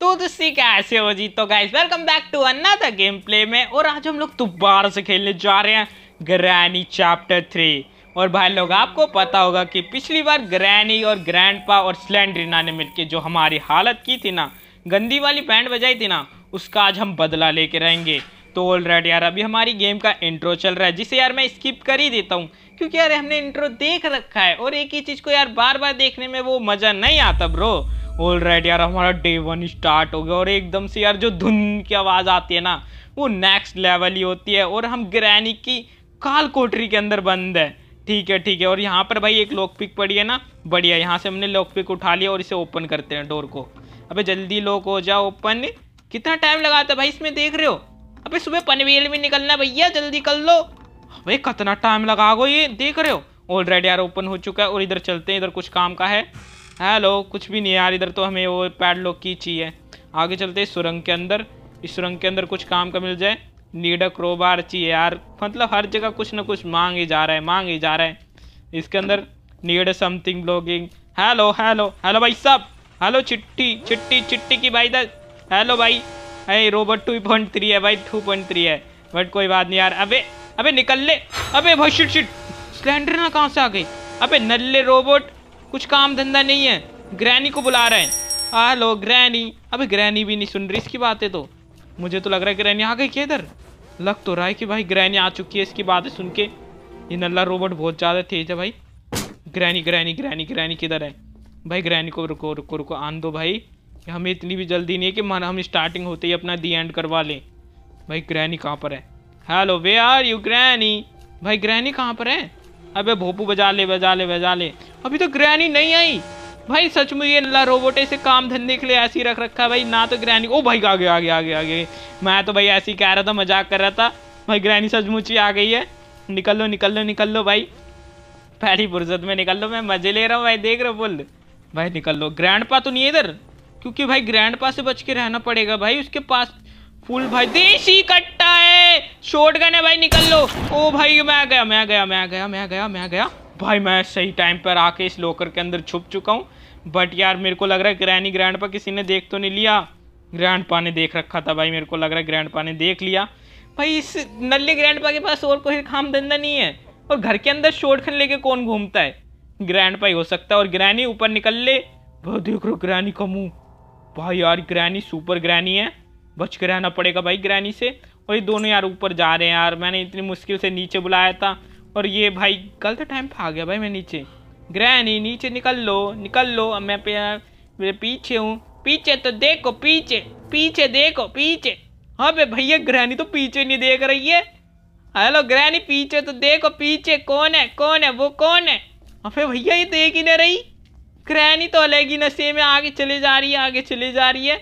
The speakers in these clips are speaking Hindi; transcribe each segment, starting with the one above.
तो तुसी कैसे हो जी तो guys welcome back to another game play में और आज हम लोग दोबारा से खेलने जा रहे हैं ग्रैनी चैप्टर थ्री और भाई लोग आपको पता होगा कि पिछली बार ग्रैनी और ग्रैंडपा और स्लैंड्रीना ने मिलकर जो हमारी हालत की थी ना गंदी वाली बैंड बजाई थी ना उसका आज हम बदला लेके रहेंगे तो ऑलरेडी यार अभी हमारी गेम का इंट्रो चल रहा है जिसे यार मैं स्किप कर ही देता हूँ क्योंकि यार हमने इंट्रो देख रखा है और एक ही चीज़ को यार बार बार देखने में वो मज़ा नहीं आता ब्रो ऑल राइट यार हमारा डे वन स्टार्ट हो गया और एकदम से यार जो धुन की आवाज़ आती है ना वो नेक्स्ट लेवल ही होती है और हम ग्रैनी की काल कोठरी के अंदर बंद है ठीक है ठीक है और यहाँ पर भाई एक लॉक पिक पड़ी है ना बढ़िया यहाँ से हमने लॉक पिक उठा लिया और इसे ओपन करते हैं डोर को अबे जल्दी लॉक हो जाओ ओपन कितना टाइम लगाता है भाई इसमें देख रहे हो अबे सुबह पनवेल में निकलना भैया जल्दी कर लो भाई कितना टाइम लगा गो ये देख रहे हो ऑलरेडी यार ओपन हो चुका है और इधर चलते हैं इधर कुछ काम का है हेलो कुछ भी नहीं यार इधर तो हमें वो पैडलॉक की चाहिए आगे चलते हैं सुरंग के अंदर इस सुरंग के अंदर कुछ काम का मिल जाए नीडा क्रोबार चाहिए यार मतलब हर जगह कुछ ना कुछ मांग ही जा रहा है मांग ही जा रहा है इसके अंदर need something blogging hello hello hello भाई साहब हेलो चिट्टी चिट्टी चिट्टी की भाई दस हेलो भाई अरे रोबोट टू पॉइंट थ्री है भाई टू पॉइंट थ्री है बट कोई बात नहीं यार अबे अबे निकल ले अबे भाई शिट शिट सिलेंडर ना कहाँ से आ गई अबे नल्ले रोबोट कुछ काम धंधा नहीं है ग्रैनी को बुला रहे हैं हेलो ग्रैनी अभी ग्रैनी भी नहीं सुन रही इसकी बातें तो मुझे तो लग रहा है ग्रैनी आ गई क्या इधर लग तो रहा है कि भाई ग्रैनी आ चुकी है इसकी बातें सुन के ये नल्ला रोबोट बहुत ज़्यादा तेज है भाई ग्रैनी ग्रैनी ग्रैनी ग्रैनी किधर है भाई ग्रैनी को रुको रुको रुको आन दो भाई हमें इतनी भी जल्दी नहीं है कि माना हम स्टार्टिंग होते ही अपना दी एंड करवा लें भाई ग्रैनी कहाँ पर है hello where are you granny भाई ग्रैनी कहाँ पर है अबे भोपू बजा ले बजा ले बजा ले अभी तो ग्रैनी नहीं आई भाई सच में ये नल्ला रोबोट ऐसे काम धंधे के लिए ऐसे ही रख रखा भाई ना तो ग्रैनी ओ भाई आगे आगे आगे आगे मैं तो भाई ऐसे ही कह रहा था मजाक कर रहा था भाई ग्रैनी सचमुच ही आ गई है निकल लो निकल लो निकल लो भाई पहली फुर्सत में निकल लो मैं मज़े ले रहा हूँ भाई देख रहा बोल भाई निकल लो ग्रैंड तो नहीं इधर क्योंकि भाई ग्रैंड से बच के रहना पड़ेगा भाई उसके पास फुल भाई देसी कट्टा है गन है भाई निकल लो ओ भाई मैं गया मैं गया मैं गया मैं गया मैं गया भाई मैं सही टाइम पर आके इस लॉकर के अंदर छुप चुका हूँ बट यार मेरे को लग रहा है ग्रैनी ग्रैंड पा किसी ने देख तो नहीं लिया ग्रैंड पा ने देख रखा था भाई मेरे को लग रहा है ग्रैंड पा ने देख लिया भाई इस नल्ले ग्रैंड पा के पास और कोई काम धंधा नहीं है और घर के अंदर शॉटगन लेके कौन घूमता है ग्रैंड पा ही हो सकता है और ग्रैनी ऊपर निकल ले भाई देख रहे ग्रैनी का मुँह भाई यार ग्रैनी सुपर ग्रैनी है बच के रहना पड़ेगा भाई ग्रैनी से और ये दोनों यार ऊपर जा रहे हैं यार मैंने इतनी मुश्किल से नीचे बुलाया था और ये भाई गलत टाइम पर आ गया भाई मैं नीचे ग्रैनी नीचे निकल लो निकल लो मैं मेरे पीछे हूँ पीछे तो देखो पीछे पीछे देखो पीछे हाँ बे भैया ग्रहणी तो पीछे नहीं देख रही है हेलो ग्रैनी पीछे तो देखो पीछे कौन है कौन है वो कौन है अबे भैया ये देख ही नहीं रही ग्रैनी तो अलग ही नशे में आगे चले जा रही है आगे चले जा रही है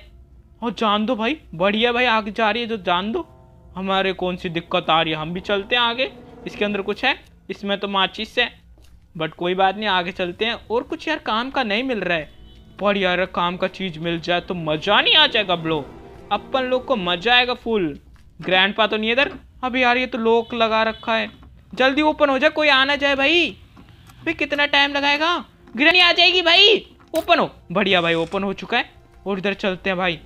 और जान दो भाई बढ़िया भाई आगे जा रही है तो जान दो हमारे कौन सी दिक्कत आ रही है हम भी चलते हैं आगे इसके अंदर कुछ है इसमें तो माचिस है बट कोई बात नहीं आगे चलते हैं और कुछ यार काम का नहीं मिल रहा है पर यार काम का चीज़ मिल जाए तो मज़ा नहीं आ जाएगा ब्लो अपन लोग को मज़ा आएगा फुल ग्रैंड पा तो नहीं इधर अब यार ये तो लोक लगा रखा है जल्दी ओपन हो जाए कोई आना जाए भाई भाई कितना टाइम लगाएगा ग्रैंड आ जाएगी भाई ओपन हो बढ़िया भाई ओपन हो चुका है और इधर चलते हैं भाई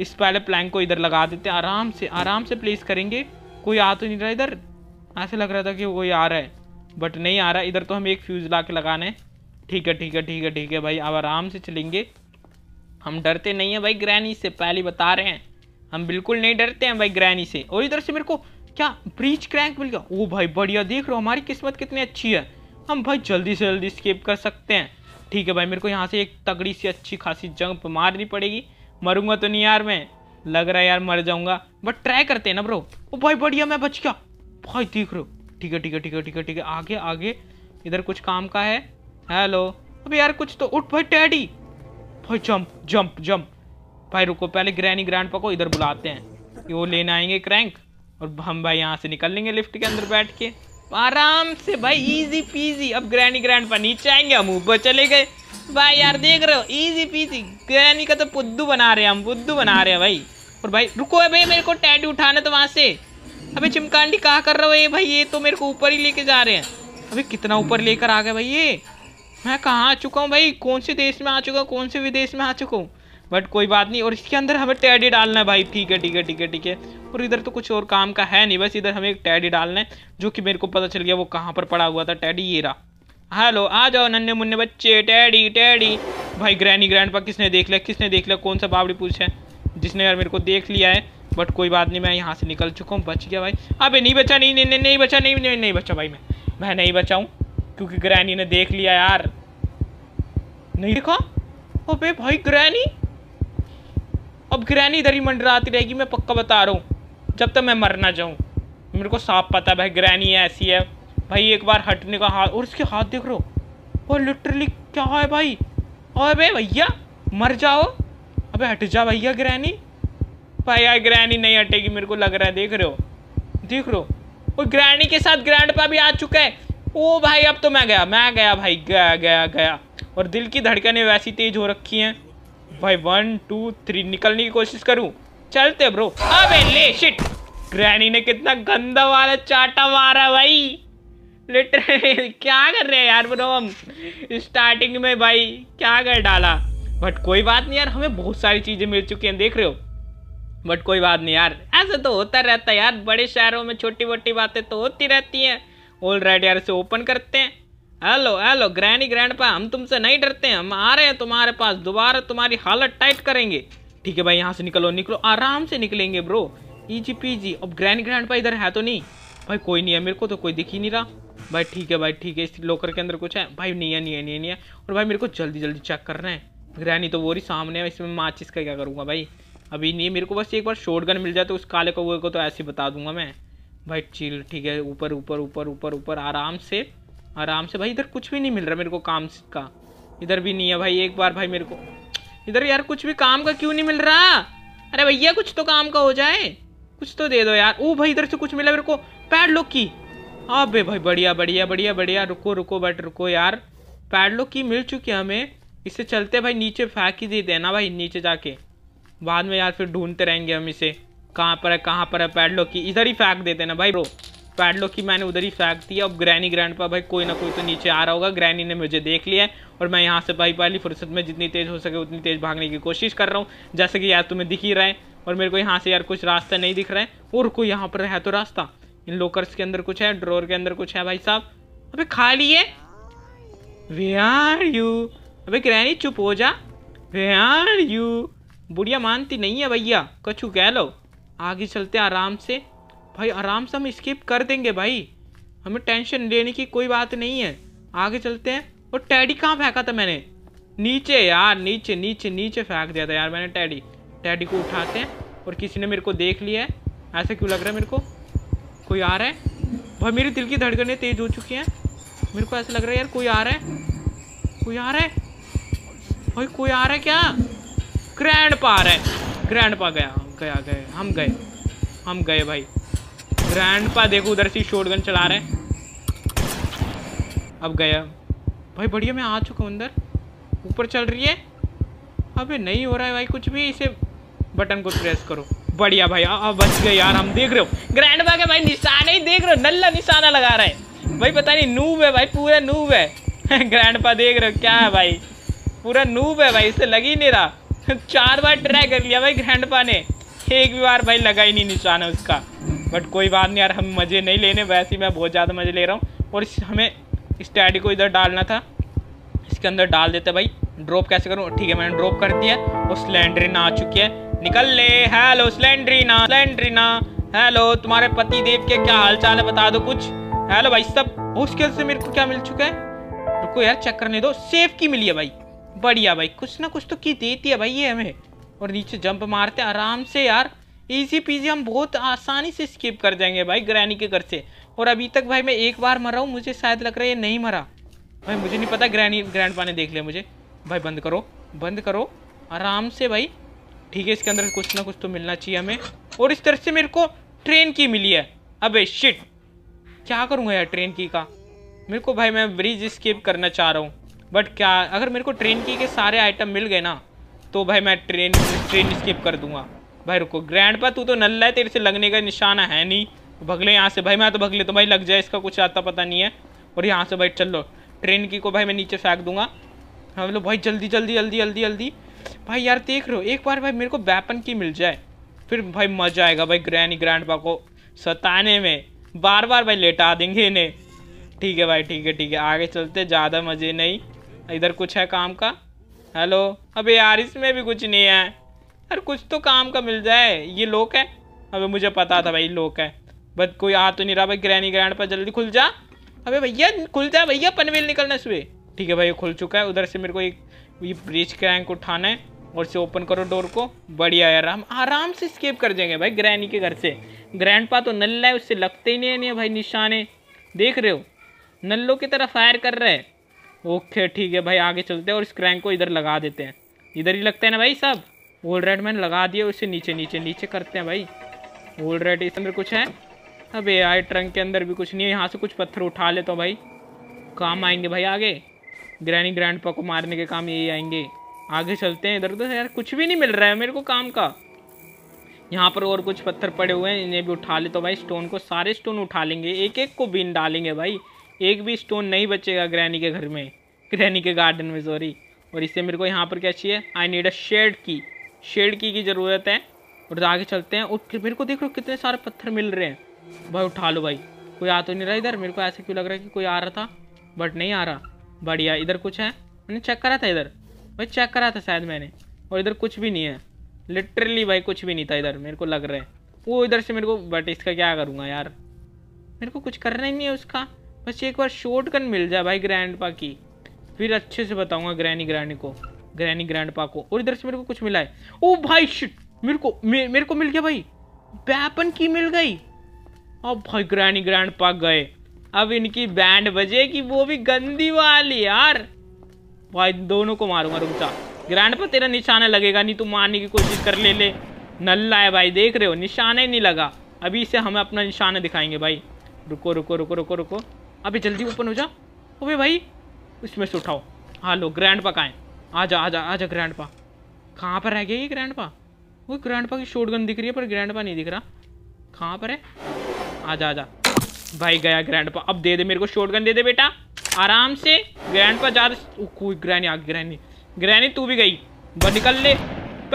इस पहले प्लैंक को इधर लगा देते हैं आराम से आराम से प्लेस करेंगे कोई आ तो नहीं रहा इधर ऐसे लग रहा था कि कोई आ रहा है बट नहीं आ रहा इधर तो हम एक फ्यूज़ ला के लगाना है ठीक है ठीक है ठीक है ठीक है भाई अब आराम से चलेंगे हम डरते नहीं हैं भाई ग्रैनी से पहले बता रहे हैं हम बिल्कुल नहीं डरते हैं भाई ग्रैनी से और इधर से मेरे को क्या ब्रीच क्रैंक मिल गया ओ भाई बढ़िया देख हो हमारी किस्मत कितनी अच्छी है हम भाई जल्दी से जल्दी स्केप कर सकते हैं ठीक है भाई मेरे को यहाँ से एक तगड़ी सी अच्छी खासी जंप मारनी पड़ेगी मरूंगा तो नहीं यार मैं लग रहा है यार मर जाऊंगा बट ट्राई करते हैं ना ब्रो ओ भाई बढ़िया मैं बच गया भाई देख रहे हो ठीक है ठीक है ठीक है ठीक है ठीक है आगे आगे इधर कुछ काम का है हेलो अब यार कुछ तो उठ भाई टैडी भाई जंप जंप जंप भाई रुको पहले ग्रैनी ग्रैंड को इधर बुलाते हैं वो लेने आएंगे क्रैंक और हम भाई यहाँ से निकल लेंगे लिफ्ट के अंदर बैठ के आराम से भाई इजी पीजी अब ग्रैनी ग्रैंड पर नीचे आएंगे हम ऊपर चले गए भाई यार देख रहे हो इजी पीजी ग्रैनी का तो पुद्दू बना रहे हैं हम बुद्धू बना रहे हैं भाई और भाई रुको है भाई मेरे को टैडू उठाना तो वहाँ से अभी चिमकांडी कहा कर रहे हो ये भाई ये तो मेरे को ऊपर ही लेके जा रहे हैं अभी कितना ऊपर लेकर आ गए भाई ये मैं कहाँ आ चुका हूँ भाई कौन से देश में आ चुका हूँ कौन से विदेश में आ चुका हूँ बट कोई बात नहीं और इसके अंदर हमें टैडी डालना है भाई ठीक है ठीक है ठीक है ठीक है और इधर तो कुछ और काम का है नहीं बस इधर हमें एक टैडी डालना है जो कि मेरे को पता चल गया वो कहाँ पर पड़ा हुआ था टैडी ये रहा हेलो आ जाओ नन्हे मुन्ने बच्चे टैडी टैडी भाई ग्रैनी पर किसने देख लिया किसने देख लिया कौन सा बावड़ी पूछे जिसने यार मेरे को देख लिया है बट कोई बात नहीं मैं यहाँ से निकल चुका हूँ बच गया भाई अबे नहीं बचा नहीं नहीं नहीं, बचा नहीं नहीं नहीं बचा भाई मैं मैं नहीं बचाऊँ क्योंकि ग्रैनी ने देख लिया यार नहीं देखा अबे भाई ग्रैनी अब ग्रैनी इधर ही मंडराती रहेगी मैं पक्का बता रहा हूँ जब तक मैं मर ना जाऊँ मेरे को साफ पता है भाई ग्रैनी ऐसी है भाई एक बार हटने का हाथ और उसके हाथ देख रो और लिटरली क्या है भाई अबे भैया मर जाओ अबे हट जा भैया ग्रैनी भाई यार ग्रैनी नहीं हटेगी मेरे को लग रहा है देख रहे हो देख रहे हो और ग्रैनी के साथ ग्रैंड पा भी आ चुका है ओ भाई अब तो मैं गया मैं गया भाई गया गया गया और दिल की धड़कने वैसी तेज हो रखी हैं भाई वन टू थ्री निकलने की कोशिश करूँ चलते ब्रो अबे ले शिट ग्रैनी ने कितना गंदा वाला चाटा मारा भाई क्या कर रहे हैं यार बोलो हम स्टार्टिंग में भाई क्या कर डाला बट कोई बात नहीं यार हमें बहुत सारी चीज़ें मिल चुकी हैं देख रहे हो बट कोई बात नहीं यार ऐसे तो होता रहता है यार बड़े शहरों में छोटी मोटी बातें तो होती रहती हैं ऑल राइट यार इसे ओपन करते हैं हेलो हेलो ग्रैनी पा हम तुमसे नहीं डरते हैं हम आ रहे हैं तुम्हारे पास दोबारा तुम्हारी हालत टाइट करेंगे ठीक है भाई यहाँ से निकलो निकलो आराम से निकलेंगे ब्रो ई जी पी जी अब ग्रैनी पा इधर है तो नहीं भाई कोई नहीं है मेरे को तो कोई दिख ही नहीं रहा भाई ठीक है भाई ठीक है इस लॉकर के अंदर कुछ है भाई नहीं है नहीं है नहीं है और भाई मेरे को जल्दी जल्दी चेक करना है ग्रहणी तो वो रही सामने है इसमें माचिस का क्या करूँगा भाई अभी नहीं मेरे को बस एक बार शॉर्ट गन मिल जाए तो उस काले कौ को तो ऐसे बता दूंगा मैं भाई चील ठीक है ऊपर ऊपर ऊपर ऊपर ऊपर आराम से आराम से भाई इधर कुछ भी नहीं मिल रहा मेरे को काम का इधर भी नहीं है भाई एक बार भाई मेरे को इधर यार कुछ भी काम का क्यों नहीं मिल रहा अरे भैया कुछ तो काम का हो जाए कुछ तो दे दो यार ओ भाई इधर से कुछ मिला मेरे को पैड लोक की अब भाई बढ़िया बढ़िया बढ़िया बढ़िया रुको रुको बट रुको यार पैडलो की मिल चुकी है हमें इसे चलते भाई नीचे फेंक ही दे देना भाई नीचे जाके बाद में यार फिर ढूंढते रहेंगे हम इसे कहाँ पर है कहाँ पर है पैडलो की इधर ही फेंक दे देना भाई ब्रो पैडलो की मैंने उधर ही फेंक दी अब ग्रैनी ग्रैंड पर भाई कोई ना कोई तो नीचे आ रहा होगा ग्रैनी ने मुझे देख लिया है और मैं यहाँ से भाई पहली फुर्सत में जितनी तेज़ हो सके उतनी तेज़ भागने की कोशिश कर रहा हूँ जैसे कि यार तुम्हें दिख ही रहा है और मेरे को यहाँ से यार कुछ रास्ता नहीं दिख रहा है और कोई यहाँ पर है तो रास्ता इन लोकर्स के अंदर कुछ है ड्रोर के अंदर कुछ है भाई साहब अबे खा लिए वे आर यू अबे ग्रहणी चुप हो जा वे आर यू बुढ़िया मानती नहीं है भैया कछु कह लो आगे चलते आराम से भाई आराम से हम स्किप कर देंगे भाई हमें टेंशन लेने की कोई बात नहीं है आगे चलते हैं और टैडी कहाँ फेंका था मैंने नीचे यार नीचे नीचे नीचे फेंक दिया था यार मैंने टैडी टैडी को उठाते हैं और किसी ने मेरे को देख लिया है ऐसा क्यों लग रहा है मेरे को कोई आ रहा है भाई मेरे दिल की धड़कने तेज़ हो चुकी हैं मेरे को ऐसा लग रहा है यार कोई आ रहा है कोई आ रहा है भाई कोई आ रहा है क्या ग्रैंड पा रहा है ग्रैंड पा गया गया गए हम गए हम गए भाई ग्रैंड पा देखो उधर से शॉटगन चला रहे हैं अब गया भाई बढ़िया मैं आ चुका हूँ अंदर ऊपर चल रही है अबे नहीं हो रहा है भाई कुछ भी इसे बटन को प्रेस करो बढ़िया भाई अब बच गए यार हम देख रहे हो ग्रैंड बाग है भाई निशाना ही देख रहे हो नल्ला निशाना लगा रहे हैं भाई पता नहीं नूब है भाई पूरा नूब है ग्रैंड पा देख रहे हो क्या है भाई पूरा नूब है भाई इससे लग ही नहीं रहा चार बार ट्राई कर लिया भाई ग्रैंड पा ने एक भी बार भाई लगा ही नहीं निशाना उसका बट कोई बात नहीं यार हम मज़े नहीं लेने वैसे ही मैं बहुत ज़्यादा मज़े ले रहा हूँ और हमें स्टैडी को इधर डालना था इसके अंदर डाल देते भाई ड्रॉप कैसे करूँ ठीक है मैंने ड्रॉप कर दिया और स्लेंड्रीना आ चुकी है निकल ले हेलो स्लेंड्रीना स्लेंड्रीना हेलो तुम्हारे पति देव के क्या हाल चाल है बता दो कुछ हेलो भाई सब उसके से मेरे को क्या मिल चुका है रुको यार चेक करने दो सेफ की मिली है भाई बढ़िया भाई कुछ ना कुछ तो की देती है भाई ये हमें और नीचे जंप मारते आराम से यार इजी पीजी हम बहुत आसानी से स्किप कर जाएंगे भाई ग्रैनी के घर से और अभी तक भाई मैं एक बार मरा हूँ मुझे शायद लग रहा है ये नहीं मरा भाई मुझे नहीं पता ग्रैनी ग्रैंड ने देख लिया मुझे भाई बंद करो बंद करो आराम से भाई ठीक है इसके अंदर कुछ ना कुछ तो मिलना चाहिए हमें और इस तरह से मेरे को ट्रेन की मिली है अबे शिट क्या करूँगा यार ट्रेन की का मेरे को भाई मैं ब्रिज स्किप करना चाह रहा हूँ बट क्या अगर मेरे को ट्रेन की के सारे आइटम मिल गए ना तो भाई मैं ट्रेन ट्रेन स्किप कर दूंगा भाई रुको ग्रैंड तू तो नल्ला है तेरे से लगने का निशाना है नहीं भगले यहाँ से भाई मैं तो भगले तो भाई लग जाए इसका कुछ आता पता नहीं है और यहाँ से भाई चल लो ट्रेन की को भाई मैं नीचे फेंक दूंगा हाँ बोलो भाई जल्दी जल्दी जल्दी जल्दी जल्दी भाई यार देख रहे हो एक बार भाई मेरे को वेपन की मिल जाए फिर भाई मजा आएगा भाई ग्रैनी ग्रैंड पा को सताने में बार बार भाई लेटा देंगे इन्हें ठीक है भाई ठीक है ठीक है आगे चलते ज़्यादा मज़े नहीं इधर कुछ है काम का हेलो अबे यार इसमें भी कुछ नहीं है यार कुछ तो काम का मिल जाए ये लोक है अबे मुझे पता था भाई लोक है बट कोई आ तो नहीं रहा भाई ग्रैनी ग्रैंड पर जल्दी खुल जा अबे भैया खुल जा भैया पनवेल निकलना सुबह ठीक है भाई ये खुल चुका है उधर से मेरे को एक ये ब्रिज का उठाना है और से ओपन करो डोर को बढ़िया यार हम आराम से स्केप कर जाएंगे भाई ग्रैनी के घर से ग्रैंड तो नल्ला है उससे लगते ही नहीं है भाई निशाने देख रहे हो नल्लो की तरह फायर कर रहे हैं ओके ठीक है भाई आगे चलते हैं और इस क्रैंक को इधर लगा देते हैं इधर ही लगता है ना भाई सब ओल्ड रेड मैंने लगा दिया उसे नीचे नीचे नीचे करते हैं भाई ओल्ड रेड इस अंदर कुछ है अबे यार ट्रंक के अंदर भी कुछ नहीं है यहाँ से कुछ पत्थर उठा लेता तो हूँ भाई काम आएंगे भाई आगे ग्रैनी पा को मारने के काम यही आएंगे आगे चलते हैं इधर उधर यार कुछ भी नहीं मिल रहा है मेरे को काम का यहाँ पर और कुछ पत्थर पड़े हुए हैं इन्हें भी उठा ले तो भाई स्टोन को सारे स्टोन उठा लेंगे एक एक को बीन डालेंगे भाई एक भी स्टोन नहीं बचेगा ग्रैनी के घर में ग्रैनी के गार्डन में सॉरी और इससे मेरे को यहाँ पर क्या चाहिए आई नीड अ शेड की शेड की की ज़रूरत है और आगे चलते हैं और मेरे को देख लो कितने सारे पत्थर मिल रहे हैं भाई उठा लो भाई कोई आ तो नहीं रहा इधर मेरे को ऐसा क्यों लग रहा है कि कोई आ रहा था बट नहीं आ रहा बढ़िया इधर कुछ है मैंने चेक करा था इधर भाई चेक करा था शायद मैंने और इधर कुछ भी नहीं है लिटरली भाई कुछ भी नहीं था इधर मेरे को लग रहा है वो इधर से मेरे को बट इसका क्या करूँगा यार मेरे को कुछ करना ही नहीं है उसका बस एक बार शॉर्ट गन मिल जाए भाई ग्रैंड पा की फिर अच्छे से बताऊँगा ग्रैनी ग्रैनी को ग्रैनी ग्रैंड पा को और इधर से मेरे को कुछ मिला है ओ भाई शिट मेरे को मे, मेरे को मिल गया भाई वेपन की मिल गई अब भाई ग्रैनी ग्रैंड पा गए अब इनकी बैंड बजेगी वो भी गंदी वाली यार भाई दोनों को मारूंगा रुक जा ग्रैंड पर तेरा निशाना लगेगा नहीं तू मारने की कोशिश कर ले ले नल्ला है भाई देख रहे हो निशाना ही नहीं लगा अभी इसे हमें अपना निशाना दिखाएंगे भाई रुको रुको रुको रुको रुको अभी जल्दी ओपन हो जा ओबे भाई उसमें से उठाओ हाँ लो ग्रैंड पा कहाँ आ जा आ जा आ जा ग्रैंड पा कहाँ पर रह गया ये ग्रैंड पा वो ग्रैंड पा की शॉटगन दिख रही है पर ग्रैंड पा नहीं दिख रहा कहाँ पर है आ जा आ जा भाई गया ग्रैंड पा अब दे दे मेरे को शॉटगन दे दे बेटा आराम से ग्रैंड पा ज़्यादा कोई ग्रैनी आ ग्रैनी ग्रैनी तू भी गई बस निकल ले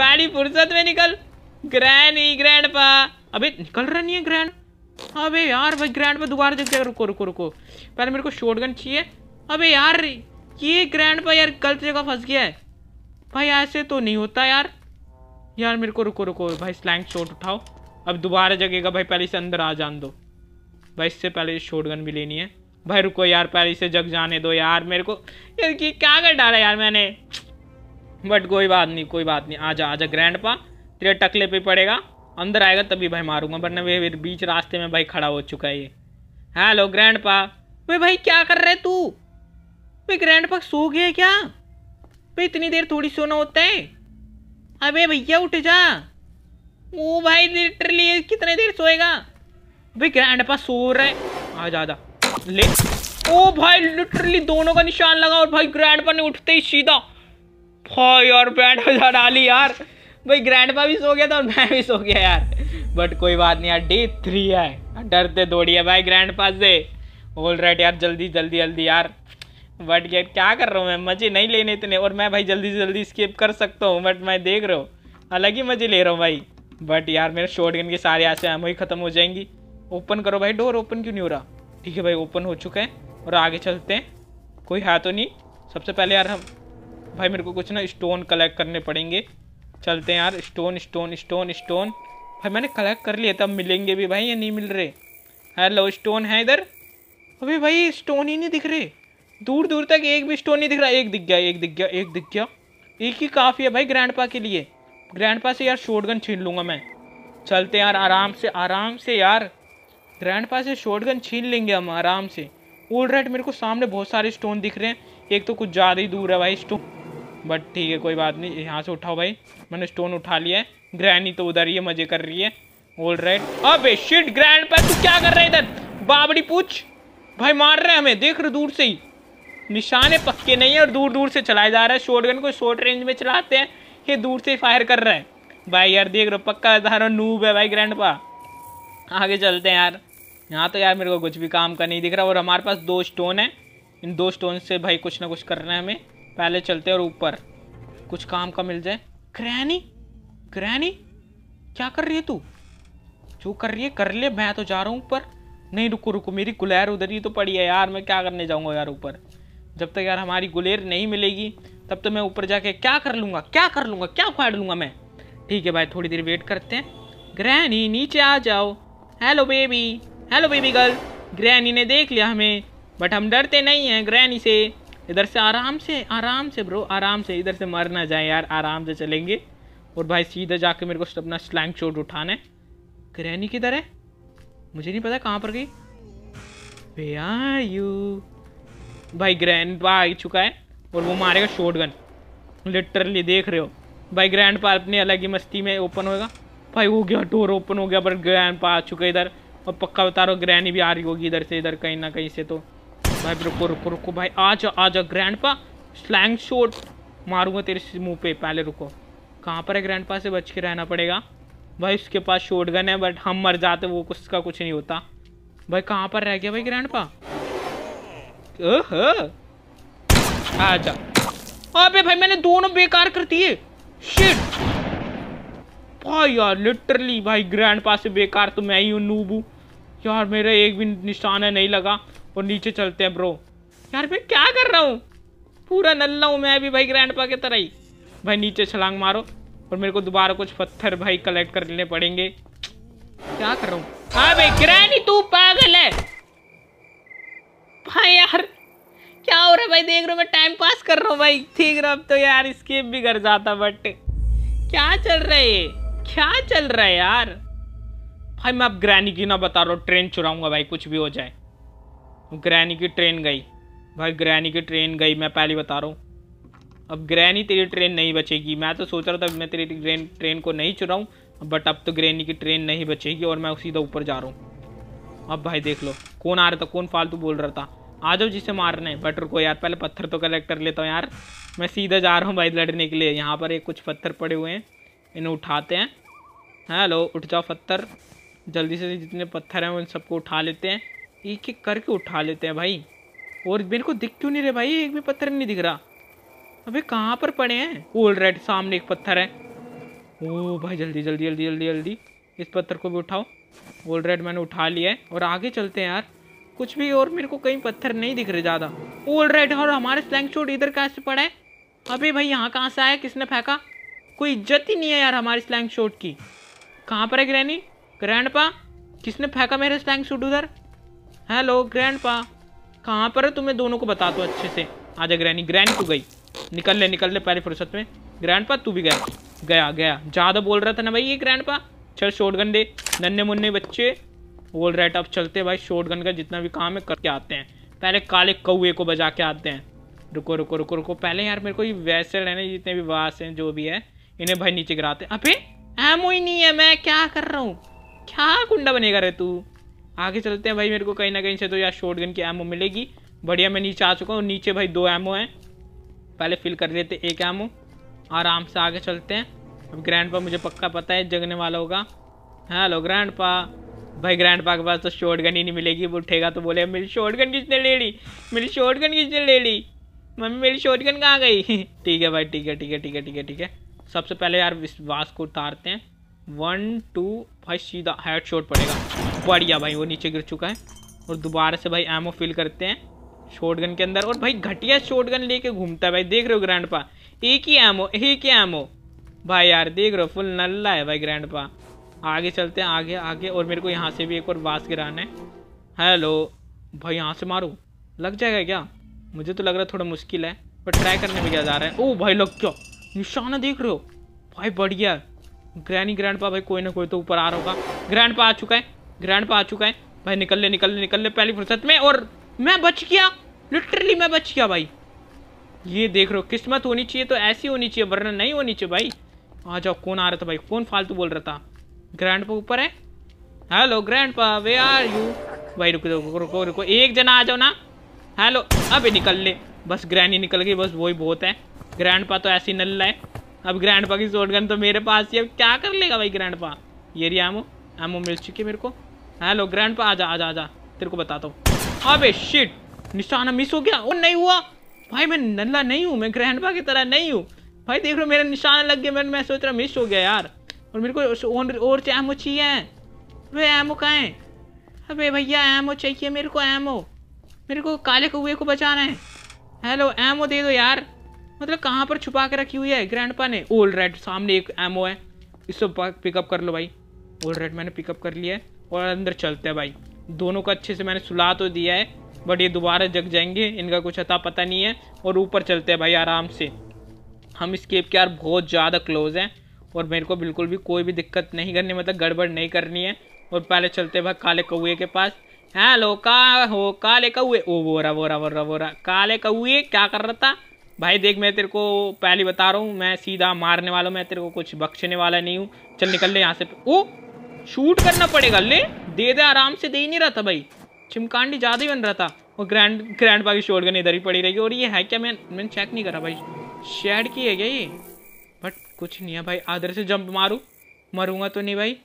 पहली फुर्सत में निकल ग्रैनी ग्रैंड पा अबे निकल रहा नहीं है ग्रैंड अबे यार भाई ग्रैंड पा दोबारा देखते रुको रुको रुको पहले मेरे को गन चाहिए अबे यार ये ग्रैंड पा यार गलत जगह फंस गया है भाई ऐसे तो नहीं होता यार यार मेरे को रुको रुको भाई स्लैंग शॉट उठाओ अब दोबारा जगेगा भाई पहले से अंदर आ जान दो भाई इससे पहले गन भी लेनी है भाई रुको यार पहले इसे जग जाने दो यार मेरे को यार कि क्या कर डाला यार मैंने बट कोई बात नहीं कोई बात नहीं आजा आजा ग्रैंड पा तेरे टकले पे पड़ेगा अंदर आएगा तभी भाई मारूंगा वरना वे बीच रास्ते में भाई खड़ा हो चुका है ये हेलो ग्रैंड पा वे भाई क्या कर रहे तू भाई ग्रैंड पा सो गया क्या भाई इतनी देर थोड़ी सोना होता है अबे भैया उठ जा वो भाई लिटरली कितने देर सोएगा भाई ग्रैंड पास सो रहे है आ ज्यादा ले ओ भाई लिटरली दोनों का निशान लगा और भाई ग्रैंड पा ने उठते ही सीधा भाई और बैंड बजा डाली यार भाई ग्रैंड पा भी सो गया था और मैं भी सो गया यार बट कोई बात नहीं यार डे थ्री है डरते दौड़िए भाई ग्रैंड पास से ऑल राइट यार जल्दी जल्दी जल्दी यार बट यार क्या कर रहा हूँ मैं मज़े नहीं लेने इतने और मैं भाई जल्दी से जल्दी स्किप कर सकता हूँ बट मैं देख रहा हूँ अलग ही मज़े ले रहा हूँ भाई बट यार मेरे शॉर्ट गन के सारे ऐसे हम ही ख़त्म हो जाएंगी ओपन करो भाई डोर ओपन क्यों नहीं हो रहा ठीक है भाई ओपन हो चुका है और आगे चलते हैं कोई है तो नहीं सबसे पहले यार हम भाई मेरे को कुछ ना स्टोन कलेक्ट करने पड़ेंगे चलते हैं यार स्टोन स्टोन स्टोन स्टोन भाई मैंने कलेक्ट कर लिया तब मिलेंगे भी भाई या नहीं मिल रहे हेलो स्टोन है इधर अभी भाई स्टोन ही नहीं दिख रहे दूर दूर तक एक भी स्टोन नहीं दिख रहा एक दिख गया एक दिख गया एक दिख गया एक ही काफ़ी है भाई ग्रैंड के लिए ग्रैंड से यार शॉटगन छीन लूँगा मैं चलते यार आराम से आराम से यार ग्रैंड पास से गन छीन लेंगे हम आराम से ऑल राइट मेरे को सामने बहुत सारे स्टोन दिख रहे हैं एक तो कुछ ज़्यादा ही दूर है भाई स्टोन बट ठीक है कोई बात नहीं यहाँ से उठाओ भाई मैंने स्टोन उठा लिया है ग्रैनी तो उधर ही मज़े कर रही है ऑल राइट अब शिट ग्रैंड पास तू क्या कर रहे इधर बाबड़ी पूछ भाई मार रहे हैं हमें देख रहे दूर से ही निशाने पक्के नहीं है और दूर दूर से चलाया जा रहा है गन को शॉर्ट रेंज में चलाते हैं ये दूर से फायर कर रहा है भाई यार देख रहे पक्का धारो नूब है भाई ग्रैंड पा आगे चलते हैं यार यहाँ तो यार मेरे को कुछ भी काम का नहीं दिख रहा और हमारे पास दो स्टोन है इन दो स्टोन से भाई कुछ ना कुछ कर रहे हैं हमें पहले चलते हैं और ऊपर कुछ काम का मिल जाए क्रैनी क्रैनी क्या कर रही है तू जो कर रही है कर ले मैं तो जा रहा हूँ ऊपर नहीं रुको रुको मेरी गुलेर उधर ही तो पड़ी है यार मैं क्या करने जाऊँगा यार ऊपर जब तक यार हमारी गुलेर नहीं मिलेगी तब तो मैं ऊपर जाके क्या कर लूँगा क्या कर लूँगा क्या फाड़ लूँगा मैं ठीक है भाई थोड़ी देर वेट करते हैं ग्रहणी नीचे आ जाओ hello baby hello baby girl granny ने देख लिया हमें बट हम डरते नहीं हैं ग्रैनी से इधर से आराम से आराम से ब्रो आराम से इधर से मर ना जाए यार आराम से चलेंगे और भाई सीधा जाके मेरे को अपना स्लैंग चोट उठाना है ग्रैनी किधर है मुझे नहीं पता कहाँ पर गई वे आर यू भाई ग्रैंड पा आ चुका है और वो मारेगा शॉटगन गन लिटरली देख रहे हो भाई ग्रैंड पा अपनी अलग ही मस्ती में ओपन होगा भाई हो गया डोर ओपन हो गया बट ग्रैंड पा आ चुका इधर और पक्का बता रहा हूँ ग्रैनी भी आ रही होगी इधर से इधर कहीं ना कहीं से तो भाई रुको रुको रुको भाई आ जाओ आ जाओ ग्रैंड पा स्लैंग शोट मारूंगा तेरे मुंह पे पहले रुको कहाँ पर है ग्रैंड पा से बच के रहना पड़ेगा भाई उसके पास शोट गन है बट हम मर जाते वो कुछ का कुछ नहीं होता भाई कहाँ पर रह गया भाई ग्रैंड पा आ जा अबे भाई मैंने दोनों बेकार कर दिए शिट भाई यार लिटरली भाई ग्रैंड पास से बेकार तो मैं ही हूँ नूबू यार मेरा एक भी निशान है नहीं लगा और नीचे चलते हैं ब्रो यार मैं क्या कर रहा हूँ पूरा नल्ला हूँ मैं भी भाई ग्रैंड पा के तरह ही भाई नीचे छलांग मारो और मेरे को दोबारा कुछ पत्थर भाई कलेक्ट कर लेने पड़ेंगे क्या कर रहा हूँ हाँ भाई ग्रैनी तू पागल है भाई यार क्या हो रहा है भाई देख रहा हूँ मैं टाइम पास कर रहा हूँ भाई ठीक रहा अब तो यार स्केप भी कर जाता बट क्या चल रहा है ये क्या चल रहा है यार भाई मैं अब ग्रैनी की ना बता रहा हूँ ट्रेन चुराऊंगा भाई कुछ भी हो जाए ग्रैनी की ट्रेन गई भाई ग्रैनी की ट्रेन गई मैं पहले बता रहा हूँ अब ग्रैनी तेरी ट्रेन नहीं बचेगी मैं तो सोच रहा था मैं तेरी ट्रेन ट्रेन को नहीं चुराऊँ बट अब तो ग्रैनी की ट्रेन नहीं बचेगी और मैं सीधा ऊपर जा रहा हूँ अब भाई देख लो कौन आ रहा था कौन फालतू बोल रहा था आ जाओ जिसे रहे हैं बट रुको यार पहले पत्थर तो कलेक्ट कर लेता हूँ यार मैं सीधा जा रहा हूँ भाई लड़ने के लिए यहाँ पर एक कुछ पत्थर पड़े हुए हैं इन्हें उठाते हैं हेलो उठ जाओ पत्थर जल्दी से जितने पत्थर हैं उन सबको उठा लेते हैं एक एक करके उठा लेते हैं भाई और मेरे को दिख क्यों नहीं रहे भाई एक भी पत्थर नहीं दिख रहा अबे कहाँ पर पड़े हैं ओल्ड रेड सामने एक पत्थर है ओ भाई जल्दी जल्दी जल्दी जल्दी जल्दी इस पत्थर को भी उठाओ ओल्ड रेड मैंने उठा लिया है और आगे चलते हैं यार कुछ भी और मेरे को कहीं पत्थर नहीं दिख रहे ज़्यादा ओल्ड रेड और हमारे स्लैंग चोट इधर कैसे पड़े पड़ा है अभी भाई यहाँ कहाँ से आया किसने फेंका कोई इज्जत ही नहीं है यार हमारे स्लैंग शूट की कहाँ पर है ग्रैनी ग्रैंड पा किसने फेंका मेरे स्लैंग शूट उधर हेलो ग्रैंड पा कहाँ पर है तुम्हें दोनों को बता दो अच्छे से आ जा ग्रैनी ग्रैनी तू गई निकल ले निकल ले पहले फुर्सत में ग्रैंड पा तू भी गया गया गया ज़्यादा बोल रहा था ना भाई ये ग्रैंड पा चल शॉर्ट गन दे नन्हे मुन्ने बच्चे बोल रहे अब चलते भाई शॉर्ट गन का जितना भी काम है करके आते हैं पहले काले कौए को बजा के आते हैं रुको रुको रुको रुको पहले यार मेरे को ये वैसे रहने जितने भी वास हैं जो भी है इन्हें भाई नीचे गिराते अबे एमओ ही नहीं है मैं क्या कर रहा हूँ क्या कुंडा बनेगा रे तू आगे चलते हैं भाई मेरे को कहीं ना कहीं से तो यार शॉर्ट गन की एमओ मिलेगी बढ़िया मैं नीचे आ चुका हूँ नीचे भाई दो एमओ हैं पहले फिल कर लेते एक एमओ आराम से आगे चलते हैं अब ग्रैंड पा मुझे पक्का पता है जगने वाला होगा हेलो ग्रैंड पा भाई ग्रैंड पा के पास तो शॉर्ट गन ही नहीं मिलेगी वो उठेगा तो बोले मेरी शॉर्ट गन किसने ले ली मेरी शॉर्ट गन किसने ले ली मम्मी मेरी शॉर्ट गन कहाँ गई ठीक है भाई ठीक है ठीक है ठीक है ठीक है ठीक है सबसे पहले यार विश्वास को उतारते हैं वन टू भाई सीधा हेड शॉट पड़ेगा बढ़िया भाई वो नीचे गिर चुका है और दोबारा से भाई एमओ फिल करते हैं शॉर्ट गन के अंदर और भाई घटिया शॉर्ट गन लेके घूमता है भाई देख रहे हो ग्रैंड पा एक ही एमओ एक ही एमओ भाई यार देख रहे हो फुल नल्ला है भाई ग्रैंड पा आगे चलते हैं आगे आगे और मेरे को यहाँ से भी एक और बास गिराना है हेलो भाई यहाँ से मारो लग जाएगा क्या मुझे तो लग रहा है थोड़ा मुश्किल है पर ट्राई करने में क्या जा रहा है ओ भाई लग क्यों निशाना देख रहे हो भाई बढ़िया ग्रैनी ग्रैंड पा भाई कोई ना कोई तो ऊपर आ रहा होगा ग्रैंड पा आ चुका है ग्रैंड पा आ चुका है भाई निकल ले निकल ले निकल ले पहली फुर्सत में और मैं बच गया लिटरली मैं बच गया भाई ये देख रहे हो किस्मत होनी चाहिए तो ऐसी होनी चाहिए वरना नहीं होनी चाहिए भाई आ जाओ कौन आ रहा था भाई कौन फालतू बोल रहा था ग्रैंड पा ऊपर है हेलो ग्रैंड पा वे आर यू भाई रुको रुको रुको रुको एक जना आ जाओ ना हेलो अभी निकल ले बस ग्रैनी निकल गई बस वही बहुत है ग्रैंड पा तो ऐसी नल है अब ग्रैंड पा की शॉर्ट गन तो मेरे पास ही अब क्या कर लेगा भाई ग्रैंड पा ये रही एमो एमो मिल चुकी है मेरे को हेलो ग्रैंड पा आजा आजा आजा तेरे को बताता हूँ अबे शिट निशाना मिस हो गया वो नहीं हुआ भाई मैं नल्ला नहीं हूँ मैं ग्रैंड पा की तरह नहीं हूँ भाई देख लो मेरा निशाना लग गया मैं मैं सोच रहा मिस हो गया यार और मेरे को और, और एमओ चाहिए वे एमओ कहाँ है अबे भैया एमओ चाहिए मेरे को एमओ मेरे को काले कौए को बचाना है हेलो एमओ दे दो यार मतलब कहाँ पर छुपा के रखी हुई है पा ने ओल्ड रेड सामने एक एमओ है इसको पिकअप कर लो भाई ओल्ड रेड मैंने पिकअप कर लिया है और अंदर चलते हैं भाई दोनों को अच्छे से मैंने सुला तो दिया है बट ये दोबारा जग जाएंगे इनका कुछ अता पता नहीं है और ऊपर चलते हैं भाई आराम से हम इस के यार बहुत ज़्यादा क्लोज हैं और मेरे को बिल्कुल भी कोई भी दिक्कत नहीं करनी मतलब गड़बड़ नहीं करनी है और पहले चलते भाई काले कौए के पास हेलो का हो काले कौए ओ वोरा वोरा वोरा वोरा काले कौए क्या कर रहा था भाई देख मैं तेरे को पहले बता रहा हूँ मैं सीधा मारने वाला हूँ मैं तेरे को कुछ बख्शने वाला नहीं हूँ चल निकल ले यहाँ से ओ शूट करना पड़ेगा ले दे दे आराम से दे ही नहीं रहा था भाई चिमकांडी ज़्यादा ही बन रहा था और ग्रैंड ग्रैंड पा की शोर गन इधर ही पड़ी रहेगी और ये है क्या मैं मैंने चेक नहीं करा भाई शेड की है क्या ये बट कुछ नहीं है भाई आधर से जंप मारूँ मरूंगा तो नहीं भाई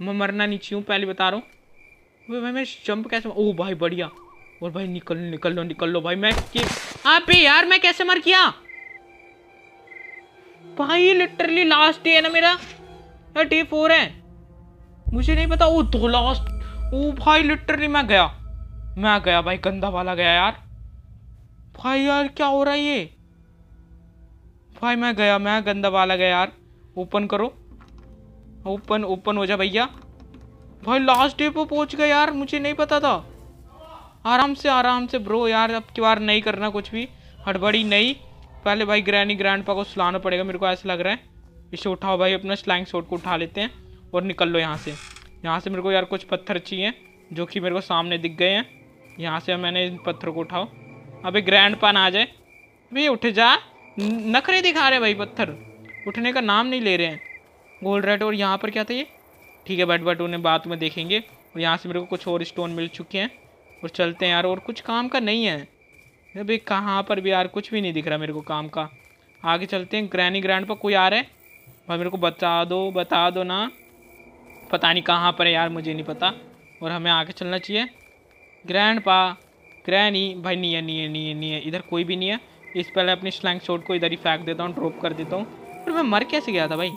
मैं मरना नहीं चाहिए पहले बता रहा हूँ भाई मैं जंप कैसे ओह भाई बढ़िया और भाई निकल निकल लो निकल लो भाई मैं आप हाँ यार मैं कैसे मर गया भाई लिटरली लास्ट डे है ना मेरा डे फोर है मुझे नहीं पता वो दो लास्ट ओ भाई लिटरली मैं गया मैं गया भाई गंदा वाला गया यार भाई यार क्या हो रहा है ये भाई मैं गया मैं गंदा वाला गया यार ओपन करो ओपन ओपन हो जा भैया भाई लास्ट डे पे पहुंच गया यार मुझे नहीं पता था आराम से आराम से ब्रो यार अब की बार नहीं करना कुछ भी हड़बड़ी नहीं पहले भाई ग्रैनी ग्रैंड पा को सुलाना पड़ेगा मेरे को ऐसा लग रहा है इसे उठाओ भाई अपना स्लैंग शॉट को उठा लेते हैं और निकल लो यहाँ से यहाँ से मेरे को यार कुछ पत्थर चाहिए जो कि मेरे को सामने दिख गए हैं यहाँ से मैंने इन पत्थर को उठाओ अभी ग्रैंड पान आ जाए भाई उठ जा नखरे दिखा रहे भाई पत्थर उठने का नाम नहीं ले रहे हैं गोल्ड रेड और यहाँ पर क्या था ये ठीक है बट बट उन्हें बाद में देखेंगे और यहाँ से मेरे को कुछ और स्टोन मिल चुके हैं और चलते हैं यार और कुछ काम का नहीं है अभी कहाँ पर भी यार कुछ भी नहीं दिख रहा मेरे को काम का आगे चलते हैं ग्रैनी ग्रैंड पर कोई आ रहा है भाई मेरे को बता दो बता दो ना पता नहीं कहाँ पर है यार मुझे नहीं पता और हमें आगे चलना चाहिए ग्रैंड पा ग्रैनी भाई नहीं है नहीं है नहीं है नहीं है इधर कोई भी नहीं है इस पहले अपनी स्लैंग शॉट को इधर ही फेंक देता हूँ ड्रॉप कर देता हूँ पर मैं मर कैसे गया था भाई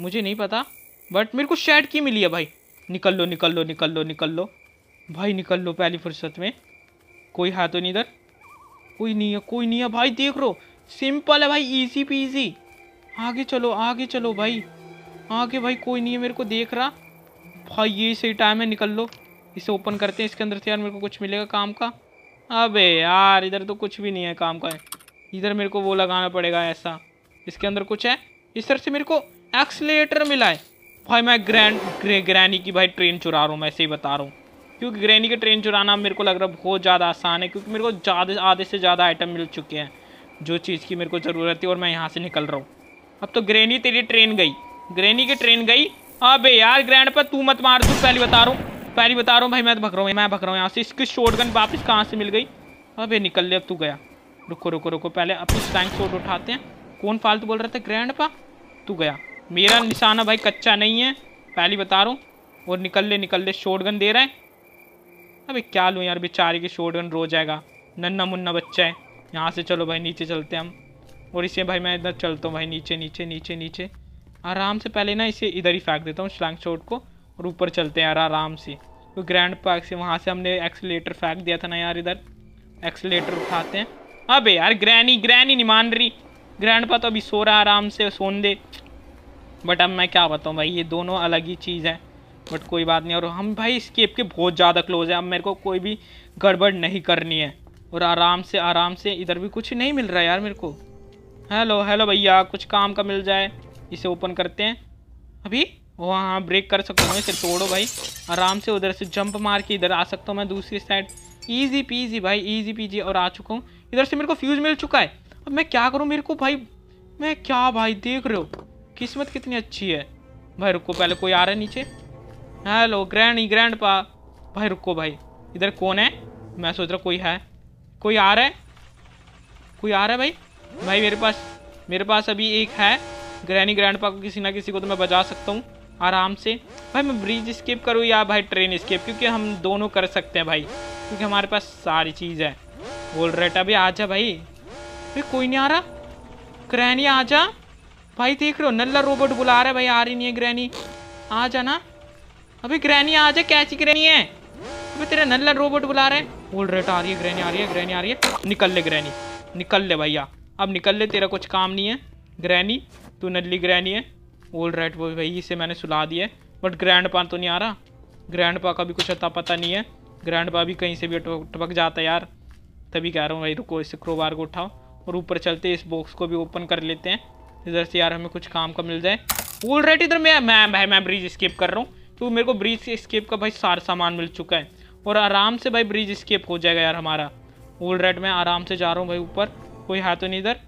मुझे नहीं पता बट मेरे को शेड की मिली है भाई निकल लो निकल लो निकल लो निकल लो भाई निकल लो पहली फुर्सत में कोई हाथों तो नहीं इधर कोई नहीं है कोई नहीं है भाई देख लो सिंपल है भाई इजी पी आगे चलो आगे चलो भाई आगे भाई कोई नहीं है मेरे को देख रहा भाई ये सही टाइम है निकल लो इसे ओपन करते हैं इसके अंदर से यार मेरे को कुछ मिलेगा काम का अबे यार इधर तो कुछ भी नहीं है काम का इधर मेरे को वो लगाना पड़ेगा ऐसा इसके अंदर कुछ है इस तरह से मेरे को एक्सलेटर मिला है भाई मैं ग्रैंड ग्रे ग्रैनी की भाई ट्रेन चुरा रहा हूँ मैं ऐसे ही बता रहा हूँ क्योंकि ग्रैनी की ट्रेन चुराना मेरे को लग रहा है बहुत ज़्यादा आसान है क्योंकि मेरे को ज़्यादा आधे से ज़्यादा आइटम मिल चुके हैं जो चीज़ की मेरे को ज़रूरत थी और मैं यहाँ से निकल रहा हूँ अब तो ग्रैनी तेरी ट्रेन गई ग्रैनी की ट्रेन गई अब यार ग्रैंड पर तू मत मार तू पहली बता रहा हूँ पहली बता रहा हूँ भाई मैं भग रहा हूँ मैं भग रहा हूँ यहाँ से इसकी शॉर्ट गन वापस कहाँ से मिल गई अबे निकल ले अब तू गया रुको रुको रुको पहले अपनी स्टैंक शॉर्ट उठाते हैं कौन फालतू बोल रहे थे ग्रैंड पा तू गया मेरा निशाना भाई कच्चा नहीं है पहली बता रहा हूँ और निकल ले निकल ले शॉर्ट गन दे रहा है अबे क्या लूँ यार बेचारे के शॉर्ट रो जाएगा नन्ना मुन्ना बच्चा है यहाँ से चलो भाई नीचे चलते हम और इसे भाई मैं इधर चलता हूँ भाई नीचे नीचे नीचे नीचे आराम से पहले ना इसे इधर ही फेंक देता हूँ स्लैंग शोट को और ऊपर चलते हैं यार आराम से तो ग्रैंड पार्क से वहाँ से हमने एक्सलेटर फेंक दिया था ना यार इधर एक्सीटर उठाते हैं अबे यार ग्रैनी ग्रैनी नहीं मान रही ग्रैंड पा तो अभी सो रहा आराम से सोन दे बट अब मैं क्या बताऊँ भाई ये दोनों अलग ही चीज़ है बट कोई बात नहीं और हम भाई स्केप के बहुत ज़्यादा क्लोज है अब मेरे को कोई भी गड़बड़ नहीं करनी है और आराम से आराम से इधर भी कुछ नहीं मिल रहा है यार मेरे को हेलो हेलो भैया कुछ काम का मिल जाए इसे ओपन करते हैं अभी वो हाँ ब्रेक हाँ, कर सकता हूँ इसे तोड़ो भाई आराम से उधर से जंप मार के इधर आ सकता हूँ मैं दूसरी साइड ईजी पीजी भाई ईजी पीजी और आ चुका हूँ इधर से मेरे को फ्यूज़ मिल चुका है अब मैं क्या करूँ मेरे को भाई मैं क्या भाई देख रहे हो किस्मत कितनी अच्छी है भाई रुको पहले कोई आ रहा है नीचे हेलो ग्रैंड ही ग्रैंड पा भाई रुको भाई इधर कौन है मैं सोच रहा कोई है कोई आ रहा है कोई आ रहा है भाई भाई मेरे पास मेरे पास अभी एक है ग्रैनी ग्रैंड पा को किसी ना किसी को तो मैं बजा सकता हूँ आराम से भाई मैं ब्रिज स्केप करूँ या भाई ट्रेन स्केप क्योंकि हम दोनों कर सकते हैं भाई क्योंकि हमारे पास सारी चीज़ है बोल थे अभी आ जा भाई भाई कोई नहीं आ रहा ग्रैनी आ जा भाई देख रहे हो नल्ला रोबोट बुला रहा है भाई आ रही नहीं है ग्रैनी आ जा ना अभी ग्रैनी आ जाए कैची ग्रैनी है अभी तेरा नल्ला रोबोट बुला रहे हैं बोल रेट आ रही है ग्रैनी आ रही है ग्रैनी आ रही है निकल ले ग्रैनी निकल ले भैया अब निकल ले तेरा कुछ काम नहीं है ग्रैनी तू नली ग्रैनी है ओल रेट वो भाई इसे मैंने सुला दिया बट ग्रैंड पा तो नहीं आ रहा ग्रैंड पा का भी कुछ अता पता नहीं है ग्रैंड पा भी कहीं से भी टपक जाता है यार तभी कह रहा हूँ भाई रुको इस क्रोबार को उठाओ और ऊपर चलते इस बॉक्स को भी ओपन कर लेते हैं इधर से यार हमें कुछ काम का मिल जाए ओल रेट इधर मैं मैं भाई मैं ब्रिज स्किप कर रहा हूँ तो मेरे को ब्रिज स्केप का भाई सारा सामान मिल चुका है और आराम से भाई ब्रिज स्केप हो जाएगा यार हमारा ओल्ड रेड में आराम से जा रहा हूँ भाई ऊपर कोई है तो नहीं इधर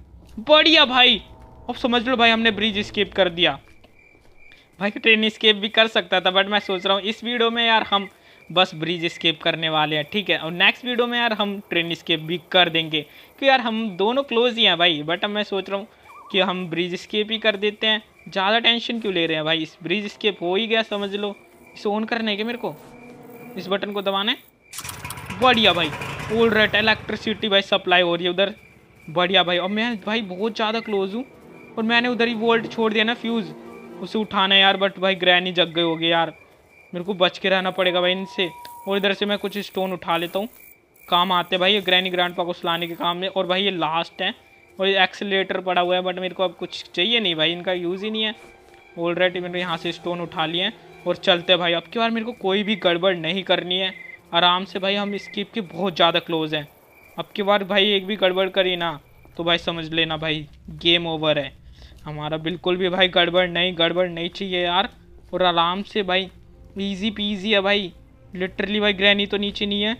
बढ़िया भाई अब समझ लो भाई हमने ब्रिज स्केप कर दिया भाई ट्रेन स्केप भी कर सकता था बट मैं सोच रहा हूँ इस वीडियो में यार हम बस ब्रिज स्केप करने वाले हैं ठीक है और नेक्स्ट वीडियो में यार हम ट्रेन स्केप भी कर देंगे क्योंकि यार हम दोनों क्लोज ही हैं भाई बट अब मैं सोच रहा हूँ कि हम ब्रिज स्केप ही कर देते हैं ज़्यादा टेंशन क्यों ले रहे हैं भाई इस ब्रिज स्केप हो ही गया समझ लो इसे ऑन करने के मेरे को इस बटन को दबाना है बढ़िया भाई ओल्ड रेट इलेक्ट्रिसिटी भाई सप्लाई हो रही है उधर बढ़िया भाई और मैं भाई बहुत ज़्यादा क्लोज हूँ और मैंने उधर ही वोल्ट छोड़ दिया ना फ्यूज़ उसे उठाना यार बट भाई ग्रैनी जग गए होगी यार मेरे को बच के रहना पड़ेगा भाई इनसे और इधर से मैं कुछ स्टोन उठा लेता हूँ काम आते भाई ये ग्रैनी ग्रैंड को लाने के काम में और भाई ये लास्ट है और एक्सीटर पड़ा हुआ है बट मेरे को अब कुछ चाहिए नहीं भाई इनका यूज़ ही नहीं है ऑलरेडी मैंने यहाँ से स्टोन उठा लिए हैं और चलते हैं भाई अब की बार मेरे को कोई भी गड़बड़ नहीं करनी है आराम से भाई हम इस के बहुत ज़्यादा क्लोज हैं अब की बार भाई एक भी गड़बड़ करी ना तो भाई समझ लेना भाई गेम ओवर है हमारा बिल्कुल भी भाई गड़बड़ नहीं गड़बड़ नहीं चाहिए यार और आराम से भाई ईजी पीजी है भाई लिटरली भाई ग्रहणी तो नीचे नहीं है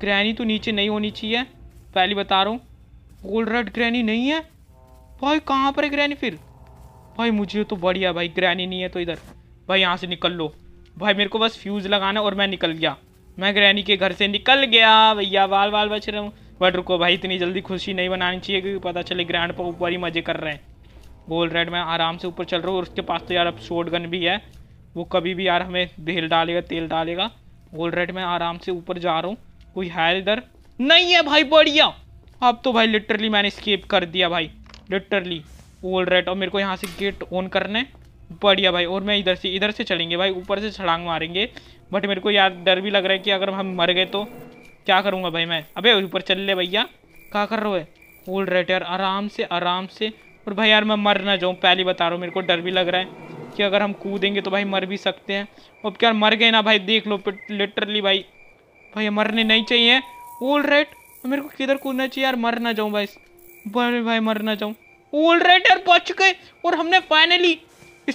ग्रहणी तो नीचे नहीं होनी चाहिए पहली बता रहा हूँ गोल्ड रेड ग्रैनी नहीं है भाई कहाँ पर है ग्रैनी फिर भाई मुझे तो बढ़िया भाई ग्रैनी नहीं है तो इधर भाई यहाँ से निकल लो भाई मेरे को बस फ्यूज़ लगाना और मैं निकल गया मैं ग्रैनी के घर से निकल गया भैया बाल बाल बच रहा हूँ बट रुको भाई इतनी जल्दी खुशी नहीं बनानी चाहिए क्योंकि पता चले ग्रैंड पर ऊपर ही मज़े कर रहे हैं गोल रेड में आराम से ऊपर चल रहा हूँ और उसके पास तो यार अब शॉर्ट गन भी है वो कभी भी यार हमें भेल डालेगा तेल डालेगा गोल रेड में आराम से ऊपर जा रहा हूँ कोई है इधर नहीं है भाई बढ़िया अब तो भाई लिटरली मैंने स्केप कर दिया भाई लिटरली ओल रेट और मेरे को यहाँ से गेट ऑन करना है बढ़िया भाई और मैं इधर से इधर से चलेंगे भाई ऊपर से छलांग मारेंगे बट मेरे को यार डर भी लग रहा है कि अगर हम मर गए तो क्या करूँगा भाई मैं अबे ऊपर चल ले भैया क्या कर रहे हो ओल्ड रेट यार आराम से आराम से और भाई यार मैं मर ना जाऊँ पहले बता रहा हूँ मेरे को डर भी लग रहा है कि अगर हम कूदेंगे तो भाई मर भी सकते हैं अब क्या मर गए ना भाई देख लो लिटरली भाई भाई मरने नहीं चाहिए ओल्ड रेट मेरे को किधर कूदना चाहिए यार मर ना जाऊँ भाई बड़े भाई मर ना जाऊँ ऑल राइट यार बच गए और हमने फाइनली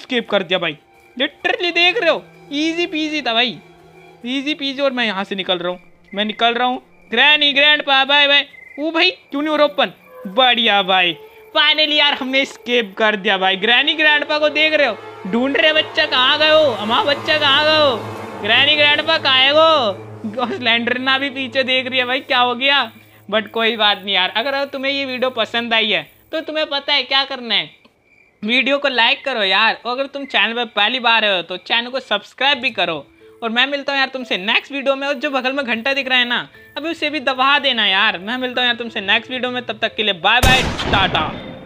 स्केप कर दिया भाई लिटरली देख रहे हो इजी पीजी था भाई इजी पीजी और मैं यहाँ से निकल रहा हूँ मैं निकल रहा हूँ granny grandpa bye bye वो भाई क्यों नहीं हो ओपन बढ़िया भाई फाइनली यार हमने स्केप कर दिया भाई ग्रैनी ग्रैंडपा को देख रहे हो ढूंढ रहे बच्चा कहाँ गए हो हमारा बच्चा कहाँ गए हो ग्रैनी ग्रैंडपा कहाँ कहा ना भी पीछे देख रही है भाई क्या हो गया बट कोई बात नहीं यार अगर तुम्हें ये वीडियो पसंद आई है तो तुम्हें पता है क्या करना है वीडियो को लाइक करो यार और अगर तुम चैनल पर पहली बार हो तो चैनल को सब्सक्राइब भी करो और मैं मिलता हूँ यार तुमसे नेक्स्ट वीडियो में और जो बगल में घंटा दिख रहा है ना अभी उसे भी दबा देना यार मैं मिलता हूँ यार तुमसे नेक्स्ट वीडियो में तब तक के लिए बाय बाय टाटा